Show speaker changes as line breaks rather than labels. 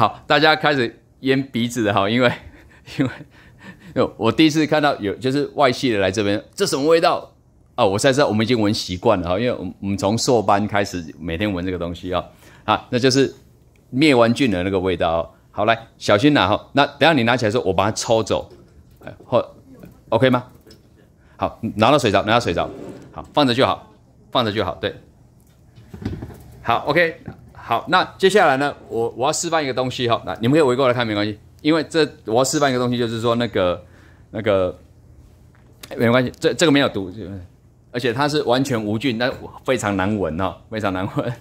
好，大家开始淹鼻子了哈，因为 因为我第一次看到有就是外系的来这边，这什么味道啊？我才知道我们已经闻习惯了哈，因为我们我们从硕班开始每天闻这个东西啊啊，那就是灭完菌的那个味道。好，来小心拿哈，那等下你拿起来的时候我把它抽走，或 OK 吗？好，拿到水槽，拿到水槽，好，放着就好，放着就好，对，好 OK。好，那接下来呢？我我要示范一个东西哈，来你们可以围过来看没关系，因为这我要示范一个东西，就是说那个那个，没关系，这这个没有毒，而且它是完全无菌，但非常难闻哦，非常难闻。